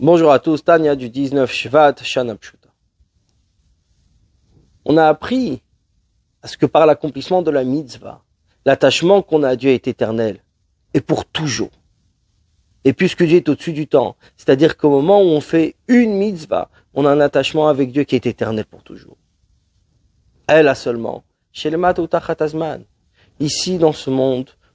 Bonjour à tous, Tania du 19 Shvat Shanapshuta. On a appris à ce que par l'accomplissement de la mitzvah, l'attachement qu'on a à Dieu est éternel et pour toujours. Et puisque Dieu est au-dessus du temps, c'est-à-dire qu'au moment où on fait une mitzvah, on a un attachement avec Dieu qui est éternel pour toujours. Elle a seulement, Ici, dans ce monde,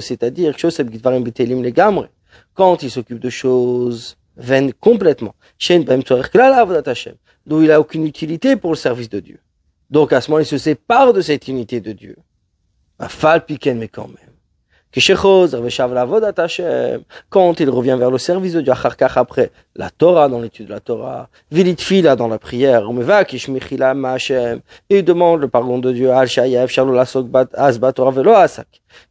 c'est-à-dire quand il s'occupe de choses vaines complètement, d'où il n'a aucune utilité pour le service de Dieu. Donc à ce moment, il se sépare de cette unité de Dieu. Fal piquen, mais quand même. Quand il revient vers le service de Dieu, après la Torah, dans l'étude de la Torah, vitifila dans la prière, et il demande le pardon de Dieu,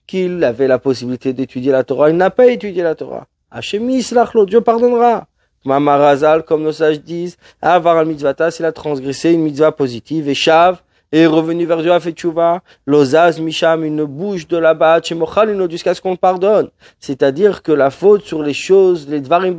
qu'il avait la possibilité d'étudier la Torah, il n'a pas étudié la Torah. Dieu pardonnera. Mamarazal, comme nos sages disent, avoir un s'il a transgressé une mitzvah positive, et Shav, et revenu vers Dieu, a fait l'osaz misham, une bouche de là-bas, tchemochalino, jusqu'à ce qu'on pardonne. C'est-à-dire que la faute sur les choses, les dvarim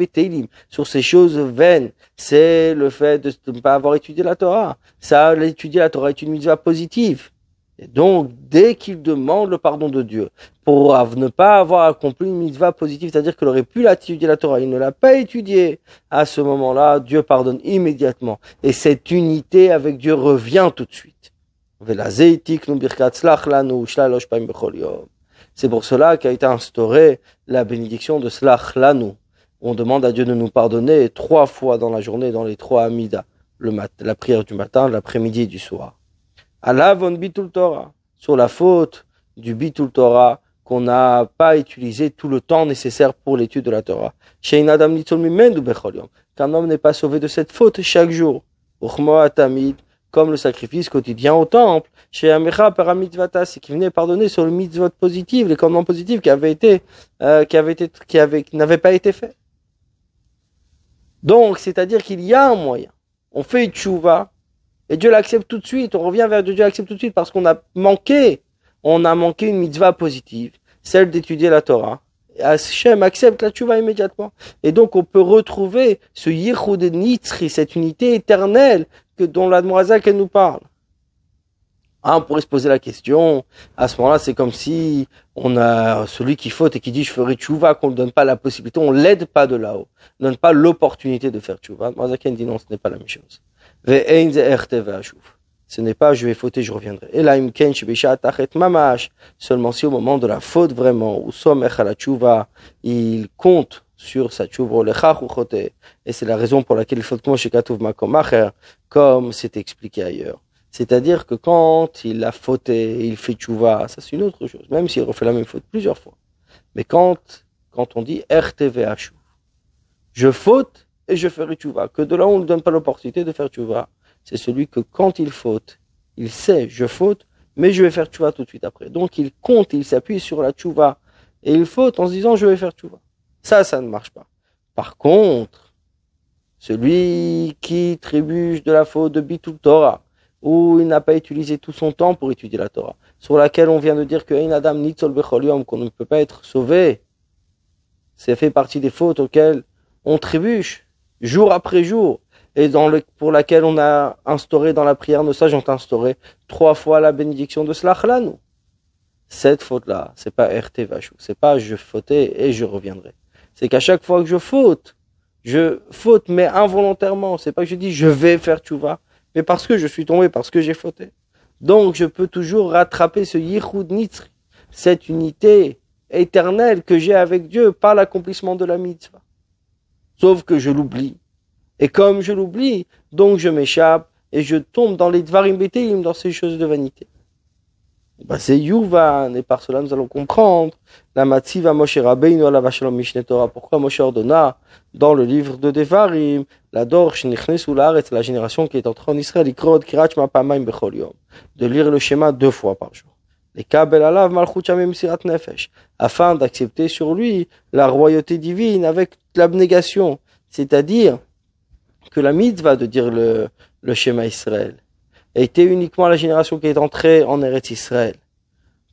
sur ces choses vaines, c'est le fait de ne pas avoir étudié la Torah. Ça, l'étudier la Torah est une mitzvah positive. Et donc, dès qu'il demande le pardon de Dieu, pour ne pas avoir accompli une mitzvah positive, c'est-à-dire qu'il aurait pu l'étudier la Torah, il ne l'a pas étudiée, à ce moment-là, Dieu pardonne immédiatement. Et cette unité avec Dieu revient tout de suite. C'est pour cela qu'a été instaurée la bénédiction de Slach On demande à Dieu de nous pardonner trois fois dans la journée, dans les trois Amidas, le mat la prière du matin, l'après-midi et du soir. Allah von Bitul Torah, sur la faute du Bitul Torah qu'on n'a pas utilisé tout le temps nécessaire pour l'étude de la Torah. Qu'un homme n'est pas sauvé de cette faute chaque jour comme le sacrifice quotidien au temple. Chez Amecha par c'est qu'il venait pardonner sur le mitzvot positif, les commandements positifs qui avaient été, euh, qui été, qui n'avaient pas été faits. Donc, c'est-à-dire qu'il y a un moyen. On fait une tchouva, et Dieu l'accepte tout de suite. On revient vers Dieu, Dieu l'accepte tout de suite parce qu'on a manqué, on a manqué une mitzvah positive, celle d'étudier la Torah. Hashem accepte la tchouva immédiatement. Et donc, on peut retrouver ce yichud nitri, cette unité éternelle que dont la demoiselle qu'elle nous parle. Ah, on pourrait se poser la question. À ce moment-là, c'est comme si on a celui qui faute et qui dit je ferai tchouva, qu'on ne donne pas la possibilité, on l'aide pas de là-haut, on donne pas l'opportunité de faire tchouva. Mazaken dit non, ce n'est pas la même chose. Ce n'est pas je vais fauter, je reviendrai. Et là, mamash. Seulement si au moment de la faute vraiment, où somme il compte sur sa tchouva Et c'est la raison pour laquelle il faut que comme c'est expliqué ailleurs. C'est-à-dire que quand il a fauté, il fait tchouva, ça c'est une autre chose, même s'il refait la même faute plusieurs fois. Mais quand, quand on dit RTVH, je faute et je ferai tchouva, que de là on ne donne pas l'opportunité de faire tchouva, c'est celui que quand il faute, il sait, je faute, mais je vais faire tchouva tout de suite après. Donc il compte, il s'appuie sur la tchouva, et il faute en se disant, je vais faire tchouva. Ça, ça ne marche pas. Par contre, celui qui trébuche de la faute de Bitul Torah, où il n'a pas utilisé tout son temps pour étudier la Torah, sur laquelle on vient de dire que Adam qu'on ne peut pas être sauvé, c'est fait partie des fautes auxquelles on trébuche jour après jour et dans pour laquelle on a instauré dans la prière nos sages ont instauré trois fois la bénédiction de Slachlanou. Cette faute-là, c'est pas RT Vachou, c'est pas je fautais et je reviendrai c'est qu'à chaque fois que je faute, je faute, mais involontairement. C'est pas que je dis je vais faire Tchouva », mais parce que je suis tombé, parce que j'ai fauté. Donc, je peux toujours rattraper ce yichud nitri, cette unité éternelle que j'ai avec Dieu par l'accomplissement de la mitzvah. Sauf que je l'oublie. Et comme je l'oublie, donc je m'échappe et je tombe dans les dvarim dans ces choses de vanité bah, c'est Yuvan, et par cela nous allons comprendre la mativa Moshe Rabbeinu la vachalom Mishneh Pourquoi Moshe ordonna dans le livre de Devarim, la Dor et c'est la génération qui est entrée en Israël, Ikrod de lire le schéma deux fois par jour. Kabel Alav Sirat Nefesh, afin d'accepter sur lui la royauté divine avec l'abnégation, c'est-à-dire que la mitzvah de dire le, le schéma Israël, était uniquement la génération qui est entrée en Eretz Israël.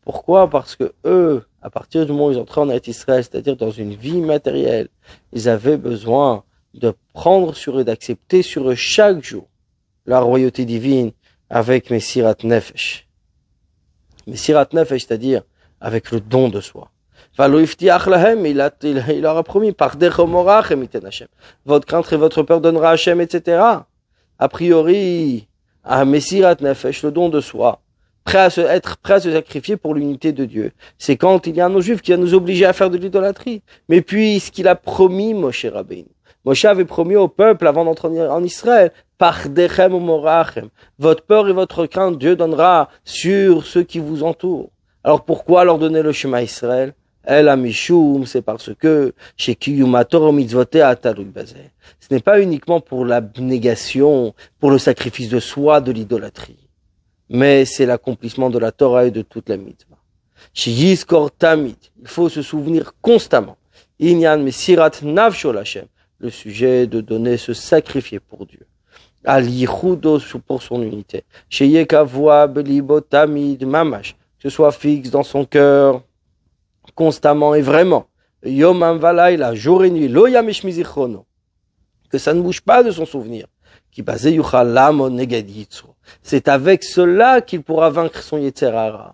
Pourquoi Parce que eux, à partir du moment où ils entraient en Eretz Israël, c'est-à-dire dans une vie matérielle, ils avaient besoin de prendre sur eux, d'accepter sur eux chaque jour la royauté divine avec Messirat Nefesh. Messirat Nefesh, c'est-à-dire avec le don de soi. Il, a, il, il leur a promis par votre crainte et votre peur donnera Hachem, etc. A priori, ah Messirat Nefesh, le don de soi, prêt à se, être prêt à se sacrifier pour l'unité de Dieu. C'est quand il y a un juifs juif qui va nous obliger à faire de l'idolâtrie. Mais puisqu'il a promis Moshe Rabbein, Moshe avait promis au peuple avant d'entrer en Israël, par Dechem Morachem, votre peur et votre crainte, Dieu donnera sur ceux qui vous entourent. Alors pourquoi leur donner le chemin Israël El c'est parce que chez Ce n'est pas uniquement pour l'abnégation, pour le sacrifice de soi, de l'idolâtrie, mais c'est l'accomplissement de la Torah et de toute la mitzvah. Chez Tamid, il faut se souvenir constamment. Inyan Mesirat le sujet de donner, se sacrifier pour Dieu. Ali pour son unité. Mamash, que ce soit fixe dans son cœur, constamment et vraiment. Yom jour et nuit, que ça ne bouge pas de son souvenir. Qui C'est avec cela qu'il pourra vaincre son yetzerara.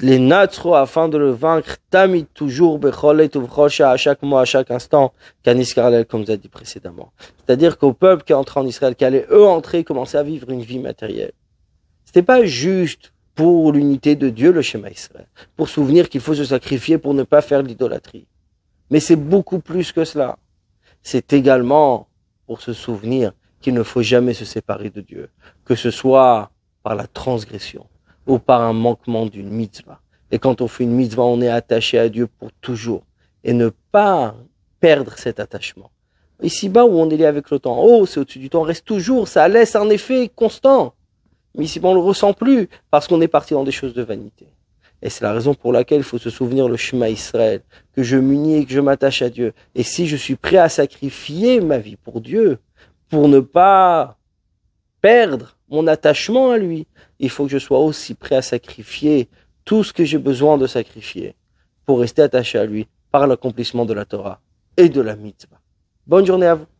Les natro afin de le vaincre, tamit toujours becholet à chaque mois, à chaque instant, comme vous avez dit précédemment. C'est-à-dire qu'au peuple qui est entré en Israël, qui allait eux entrer, commencer à vivre une vie matérielle. C'était pas juste pour l'unité de Dieu, le schéma Israël, pour souvenir qu'il faut se sacrifier pour ne pas faire l'idolâtrie. Mais c'est beaucoup plus que cela. C'est également pour se souvenir qu'il ne faut jamais se séparer de Dieu, que ce soit par la transgression ou par un manquement d'une mitzvah. Et quand on fait une mitzvah, on est attaché à Dieu pour toujours et ne pas perdre cet attachement. Ici-bas où on est lié avec le temps, oh, c'est au-dessus du temps, reste toujours, ça laisse un effet constant mais si on le ressent plus parce qu'on est parti dans des choses de vanité. Et c'est la raison pour laquelle il faut se souvenir le chemin Israël, que je m'unis et que je m'attache à Dieu. Et si je suis prêt à sacrifier ma vie pour Dieu, pour ne pas perdre mon attachement à lui, il faut que je sois aussi prêt à sacrifier tout ce que j'ai besoin de sacrifier pour rester attaché à lui par l'accomplissement de la Torah et de la mitzvah. Bonne journée à vous.